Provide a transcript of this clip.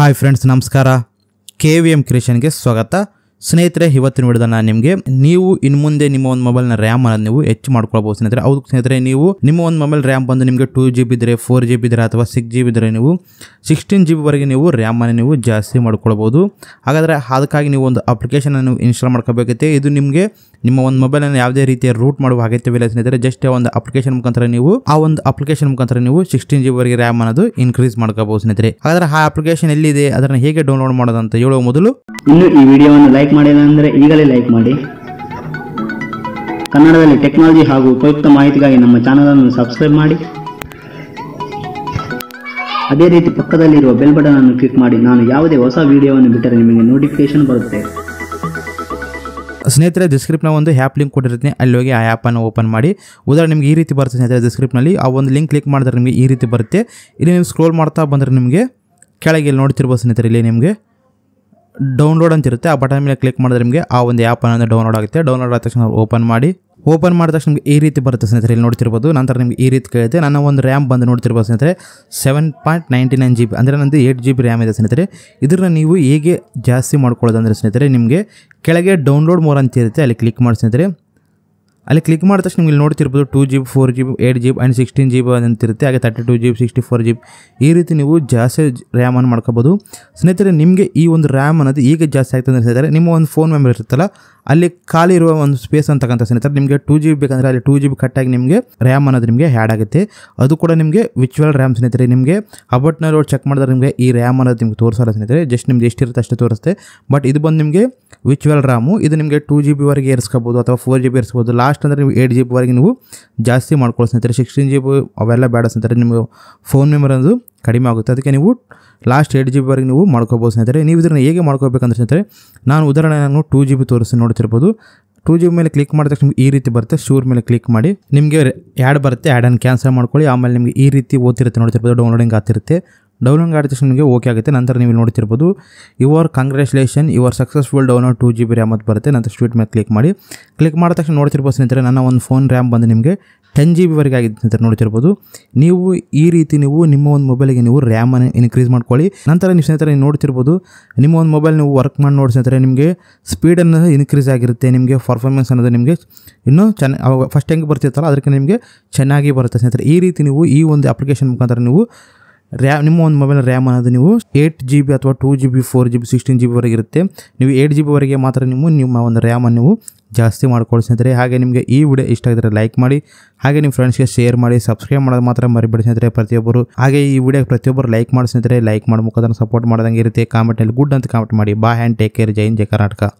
hi friends ನಮಸ್ಕಾರ K V M ಕ್ರಿಯೇಷನ್ಗೆ ಸ್ವಾಗತ ಸ್ನೇಹಿತರೆ ಇವತ್ತಿನ ವಿಡಿಯೋದ ನಾನು ನಿಮಗೆ ನೀವು ಇನ್ನು ಮುಂದೆ ನಿಮ್ಮ ಒಂದು ಮೊಬೈಲ್ನ ರ್ಯಾಮ್ ಅನ್ನು ನೀವು ಹೆಚ್ಚು ಮಾಡ್ಕೊಳ್ಬೋದು ಸ್ನೇಹಿತರೆ ಹೌದು ಸ್ನೇಹಿತರೆ ನೀವು ನಿಮ್ಮ ಒಂದು ಮೊಬೈಲ್ ರ್ಯಾಮ್ ಬಂದು ನಿಮಗೆ ಟೂ ಜಿ ಬಿ ಇದ್ರೆ ಫೋರ್ ಜಿ ಬಿ ಇದ್ದರೆ ಅಥವಾ ಸಿಕ್ಸ್ ಜಿ ಬಿ ಇದ್ದರೆ ನೀವು ಸಿಕ್ಸ್ಟೀನ್ ಜಿ ಬಿವರೆಗೆ ನೀವು ರ್ಯಾಮನ್ನು ನೀವು ಜಾಸ್ತಿ ಮಾಡ್ಕೊಳ್ಬೋದು ಹಾಗಾದರೆ ಅದಕ್ಕಾಗಿ ನೀವು ಒಂದು ಅಪ್ಲಿಕೇಶನನ್ನು ನೀವು ಇನ್ಸ್ಟಾಲ್ ಮಾಡ್ಕೋಬೇಕೈತೆ ಇದು ನಿಮಗೆ ನಿಮ್ಮ ಒಂದು ಮೊಬೈಲ್ ಅನ್ನು ಯಾವುದೇ ರೀತಿಯ ರೂಟ್ ಮಾಡುವ ಅಗತ್ಯವಿಲ್ಲ ಸ್ನೇಹಿತರೆ ಜಸ್ಟ್ ಒಂದು ಅಪ್ಲಿಕೇಶನ್ ಮುಖಾಂತರ ನೀವು ಆ ಒಂದು ಅಪ್ಲಿಕೇಶನ್ ಮುಖಾಂತರ ನೀವು ಸಿಕ್ಸ್ಟೀನ್ ಜಿ ವರೆಗೆ ರ್ಯಾಮ್ ಅನ್ನೋದು ಇನ್ಕ್ರೀಸ್ ಮಾಡ್ಕೋಬಹುದು ಸ್ನೇಹಿತರೆ ಹಾಗಾದ್ರೆ ಆ ಅಪ್ಲಿಕೇಶನ್ ಎಲ್ಲಿದೆ ಅದನ್ನ ಹೇಗೆ ಡೌನ್ಲೋಡ್ ಮಾಡೋದಂತ ಹೇಳುವ ಮೊದಲು ಇನ್ನು ಈ ವಿಡಿಯೋವನ್ನು ಲೈಕ್ ಮಾಡಿಲ್ಲ ಅಂದ್ರೆ ಈಗಲೇ ಲೈಕ್ ಮಾಡಿ ಕನ್ನಡದಲ್ಲಿ ಟೆಕ್ನಾಲಜಿ ಹಾಗೂ ಉಪಯುಕ್ತ ಮಾಹಿತಿಗಾಗಿ ನಮ್ಮ ಅನ್ನು ಸಬ್ಸ್ಕ್ರೈಬ್ ಮಾಡಿ ಅದೇ ರೀತಿ ಪಕ್ಕದಲ್ಲಿರುವ ಬೆಲ್ ಬಟನ್ ಅನ್ನು ಕ್ಲಿಕ್ ಮಾಡಿ ನಾನು ಯಾವುದೇ ಹೊಸ ವಿಡಿಯೋವನ್ನು ಬಿಟ್ಟರೆ ನಿಮಗೆ ನೋಟಿಫಿಕೇಶನ್ ಬರುತ್ತೆ ಸ್ನೇಹಿತರೆ ಡಿಸ್ಕ್ರಿಪ್ಟ್ನ ಒಂದು ಆ್ಯಪ್ ಲಿಂಕ್ ಕೊಟ್ಟಿರ್ತೀನಿ ಅಲ್ಲಿ ಹೋಗಿ ಆ ಆ್ಯಪನ್ನು ಓಪನ್ ಮಾಡಿ ಉದಾಹರಣೆ ನಿಮಗೆ ಈ ರೀತಿ ಬರುತ್ತೆ ಸ್ನೇಹಿತರೆ ಡಿಸ್ಕ್ರಿಪ್ಟ್ನಲ್ಲಿ ಆ ಒಂದು ಲಿಂಕ್ ಕ್ಲಿಕ್ ಮಾಡಿದ್ರೆ ನಿಮಗೆ ಈ ರೀತಿ ಬರುತ್ತೆ ಇಲ್ಲಿ ನೀವು ಸ್ಕ್ರೋಲ್ ಮಾಡ್ತಾ ಬಂದರೆ ನಿಮಗೆ ಕೆಳಗೆ ಇಲ್ಲಿ ನೋಡ್ತಿರ್ಬೋದು ಸ್ನೇಹಿತರೆ ಇಲ್ಲಿ ನಿಮಗೆ ಡೌನ್ಲೋಡ್ ಅಂತಿರುತ್ತೆ ಆ ಬಟನ್ ಮೇಲೆ ಕ್ಲಿಕ್ ಮಾಡಿದ್ರೆ ನಿಮಗೆ ಆ ಒಂದು ಆ್ಯಪ್ ಅನ್ನೋದು ಡೌನ್ಲೋಡ್ ಆಗುತ್ತೆ ಡೌನ್ಲೋಡ್ ಆದ ತಕ್ಷಣ ಓಪನ್ ಮಾಡಿ ಓಪನ್ ಮಾಡಿದ ತಕ್ಷಣ ನಿಮಗೆ ಈ ರೀತಿ ಬರುತ್ತೆ ಸ್ನೇಹಿತರೆ ಇಲ್ಲಿ ನೋಡ್ತಿರ್ಬೋದು ನಂತರ ನಿಮಗೆ ಈ ರೀತಿ ಕೇಳುತ್ತೆ ನನ್ನ ಒಂದು ರ್ಯಾಮ್ ಬಂದು ನೋಡ್ತಿರ್ಬೋದು ಸ್ನೇಹಿತರೆ seven point ninety nine G B ಅಂದರೆ ನಂದು ಏಯ್ಟ್ ಜಿ ಬಿ ರ್ಯಾಮ್ ಇದೆ ಸ್ನೇಹಿತರೆ ಇದನ್ನು ನೀವು ಹೇಗೆ ಜಾಸ್ತಿ ಮಾಡ್ಕೊಳ್ಳೋದು ಅಂದರೆ ಸ್ನೇಹಿತರೆ ನಿಮಗೆ ಕೆಳಗೆ ಡೌನ್ಲೋಡ್ ಮೋರ್ ಅಂತ ಇರುತ್ತೆ ಅಲ್ಲಿ ಕ್ಲಿಕ್ ಮಾಡಿ ಸ್ನೇಹಿತರೆ ಅಲ್ಲಿ ಕ್ಲಿಕ್ ಮಾಡಿದ ತಕ್ಷಣ ನಿಮ್ಗೆ ಇಲ್ಲಿ ನೋಡ್ತಿರ್ಬೋದು two G B four G B eight G B and sixteen G B ಅಂತಿರುತ್ತೆ ಹಾಗೆ thirty two G B sixty four G B ಈ ರೀತಿ ನೀವು ಜಾಸ್ತಿ ಅನ್ನು ಮಾಡ್ಕೋಬೋದು ಸ್ನೇಹಿತರೆ ನಿಮಗೆ ಈ ಒಂದು ರ್ಯಾಮ್ ಅನ್ನೋದು ಈಗ ಜಾಸ್ತಿ ಆಗ್ತದೆ ಸ್ನೇಹಿತರೆ ನಿಮ್ಮ ಒಂದು ಫೋನ್ ಮೆಮೊರಿ ಇರುತ್ತಲ್ಲ ಅಲ್ಲಿ ಖಾಲಿ ಇರುವ ಒಂದು ಸ್ಪೇಸ್ ಅಂತಕ್ಕಂಥ ಸ್ನೇಹಿತರೆ ನಿಮಗೆ ಟೂ ಜಿ ಬಿ ಬೇಕಂದರೆ ಅಲ್ಲಿ ಟೂ ಜಿ ಬಿ ಕಟ್ಟಾಗಿ ನಿಮಗೆ ರ್ಯಾಮ್ ಅನ್ನೋದು ನಿಮಗೆ ಹ್ಯಾಡ್ ಆಗುತ್ತೆ ಅದು ಕೂಡ ನಿಮಗೆ ವಿಚುವಲ್ ರ್ಯಾಮ್ ಸ್ನೇಹಿತರೆ ನಿಮಗೆ ಅಬಟ್ನಲ್ಲಿ ರೋಡ್ ಚೆಕ್ ಮಾಡಿದ್ರೆ ನಿಮಗೆ ಈ ರ್ಯಾಮ್ ಅನ್ನೋದು ನಿಮಗೆ ತೋರಿಸಲ್ಲ ಸ್ನೇಹಿತರೆ ಜಸ್ಟ್ ನಿಮ್ಗೆ ಎಷ್ಟಿರುತ್ತೆ ಅಷ್ಟೇ ತೋರಿಸುತ್ತೆ ಬಟ್ ಇದು ಬಂದು ನಿಮಗೆ ವಿಚುವಲ್ ರ್ಯಾಮು ಇದು ನಿಮಗೆ ಟೂ ಜಿ ಬಿವರೆಗೆ ಏರಿಸ್ಕೋಬೋದು ಅಥವಾ ಫೋರ್ ಜಿ ಬಿ ಏರಿಸ್ಬೋದು ಲಾಸ್ಟ್ ಅಂದರೆ ನೀವು ಏಯ್ಟ್ ಜಿ ಬಿವರೆಗೆ ನೀವು ಜಾಸ್ತಿ ಮಾಡ್ಕೊಳ್ಳೋ ಸ್ನೇಹಿತರೆ ಸಿಕ್ಸ್ಟೀನ್ ಜಿ ಬಿ ಅವೆಲ್ಲ ಬೇಡ ಸ್ನೇಹಿತರೆ ನಿಮಗೆ ಫೋನ್ ಮೆಮೊರಿ ಅನ್ನೋದು ಕಡಿಮೆ ಆಗುತ್ತೆ ಅದಕ್ಕೆ ನೀವು ಲಾಸ್ಟ್ ಏಟ್ ಜಿ ಬಿವರೆಗೆ ನೀವು ಮಾಡ್ಕೋಬೋದು ಸ್ನೇಹಿತರೆ ನೀವು ಇದನ್ನು ಹೇಗೆ ಮಾಡ್ಕೋಬೇಕಂದ್ರೆ ಸ್ನೇಹಿತರೆ ನಾನು ಉದಾಹರಣೆ ನಾನು ಟೂ ಜಿ ಬಿ ತೋರಿಸಿ ನೋಡ್ತಿರ್ಬೋದು ಟೂ ಜಿ ಬಿ ಮೇಲೆ ಕ್ಲಿಕ್ ಮಾಡಿದ ತಕ್ಷಣ ಈ ರೀತಿ ಬರುತ್ತೆ ಶೂರ್ ಮೇಲೆ ಕ್ಲಿಕ್ ಮಾಡಿ ನಿಮಗೆ ಆ್ಯಡ್ ಬರುತ್ತೆ ಆ್ಯಡನ್ನು ಕ್ಯಾನ್ಸಲ್ ಮಾಡ್ಕೊಳ್ಳಿ ಆಮೇಲೆ ನಿಮಗೆ ಈ ರೀತಿ ಓದ್ತಿರುತ್ತೆ ನೋಡ್ತಿರ್ಬೋದು ಡೌನ್ಲೋಡಿಂಗ್ ಆಗ್ತಿರುತ್ತೆ ಡೌನ್ಲೋಡ್ ಆದ ತಕ್ಷಣ ನಿಮಗೆ ಓಕೆ ಆಗುತ್ತೆ ನಂತರ ನೀವು ನೋಡ್ತಿರ್ಬೋದು your congratulation your successful download two G B RAM ಅದು ಬರುತ್ತೆ ನಂತರ ಸ್ವೀಟ್ ಮೇಲೆ ಕ್ಲಿಕ್ ಮಾಡಿ ಕ್ಲಿಕ್ ಮಾಡಿದ ತಕ್ಷಣ ನೋಡ್ತಿರ್ಬೋದು ಸ್ನೇಹಿತರೆ ನನ್ನ ಒಂದು ಫೋನ್ ರ್ಯಾಮ್ ಬಂದು ನಿಮಗೆ ಟೆನ್ ಜಿ ಬಿವರೆಗೆ ಆಗಿದೆ ಅಂತ ನೋಡ್ತಿರ್ಬೋದು ನೀವು ಈ ರೀತಿ ನೀವು ನಿಮ್ಮ ಒಂದು ಮೊಬೈಲಿಗೆ ನೀವು ರ್ಯಾಮನ್ನು ಇನ್ಕ್ರೀಸ್ ಮಾಡ್ಕೊಳ್ಳಿ ನಂತರ ನೀವು ಸ್ನೇಹಿತರೆ ನೋಡ್ತಿರ್ಬೋದು ನಿಮ್ಮ ಒಂದು ಮೊಬೈಲ್ ನೀವು ವರ್ಕ್ ಮಾಡಿ ನೋಡಿ ಸ್ನೇಹಿತರೆ ನಿಮಗೆ ಸ್ಪೀಡನ್ನು ಇನ್ಕ್ರೀಸ್ ಆಗಿರುತ್ತೆ ನಿಮಗೆ ಪರ್ಫಾರ್ಮೆನ್ಸ್ ಅನ್ನೋದು ನಿಮಗೆ ಇನ್ನೂ ಚೆನ್ನಾಗಿ ಫಸ್ಟ್ ಹೆಂಗೆ ಬರ್ತಿರ್ತಲ್ಲ ಅದಕ್ಕೆ ನಿಮಗೆ ಚೆನ್ನಾಗಿ ಬರುತ್ತೆ ಸ್ನೇಹಿತರೆ ಈ ರೀತಿ ನೀವು ಈ ಒಂದು ಅಪ್ಲಿಕೇಶನ್ ಮುಖಾಂತರ ನೀವು ರ್ಯಾ ನಿಮ್ಮ ಒಂದು ಮೊಬೈಲ್ ರ್ಯಾಮ್ ಅನ್ನೋದು ನೀವು ಏಯ್ಟ್ ಜಿ ಬಿ ಅಥವಾ two G B four G B sixteen G ಬಿವರೆಗೆ ಇರುತ್ತೆ ನೀವು ಏಟ್ ಜಿ ಬಿವರೆಗೆ ಮಾತ್ರ ನೀವು ನಿಮ್ಮ ಒಂದು ರ್ಯಾಮನ್ನು ನೀವು ಜಾಸ್ತಿ ಮಾಡ್ಕೊಳ್ಳಿ ಹಾಗೆ ನಿಮಗೆ ಈ ವಿಡಿಯೋ ಇಷ್ಟ ಆಗಿದ್ರೆ ಲೈಕ್ ಮಾಡಿ ಹಾಗೆ ನಿಮ್ಮ ಫ್ರೆಂಡ್ಸ್ಗೆ ಶೇರ್ ಮಾಡಿ ಸಬ್ಸ್ಕ್ರೈಬ್ ಮಾಡೋದು ಮಾತ್ರ ಮರಿಬೇಡಿ ಸ್ನೇಹಿತರೆ ಪ್ರತಿಯೊಬ್ಬರು ಹಾಗೆ ಈ ವಿಡಿಯೋ ಪ್ರತಿಯೊಬ್ಬರು ಲೈಕ್ ಮಾಡಿ ಸ್ನೇಹಿತರೆ ಲೈಕ್ ಮಾಡಿ ಮುಖಾಂತರ ಸಪೋರ್ಟ್ ಮಾಡ್ದಂಗೆ ಇರುತ್ತೆ ಕಾಮೆಂಟಲ್ಲಿ ಗುಡ್ ಅಂತ ಕಾಮೆಂಟ್ ಮಾಡಿ ಬಾ ಹ್ಯಾಂಡ್ ಟೇಕ್ ಕೇರ್ ಜೈನ್ ಜೈ ಕರ್ನಾಟಕ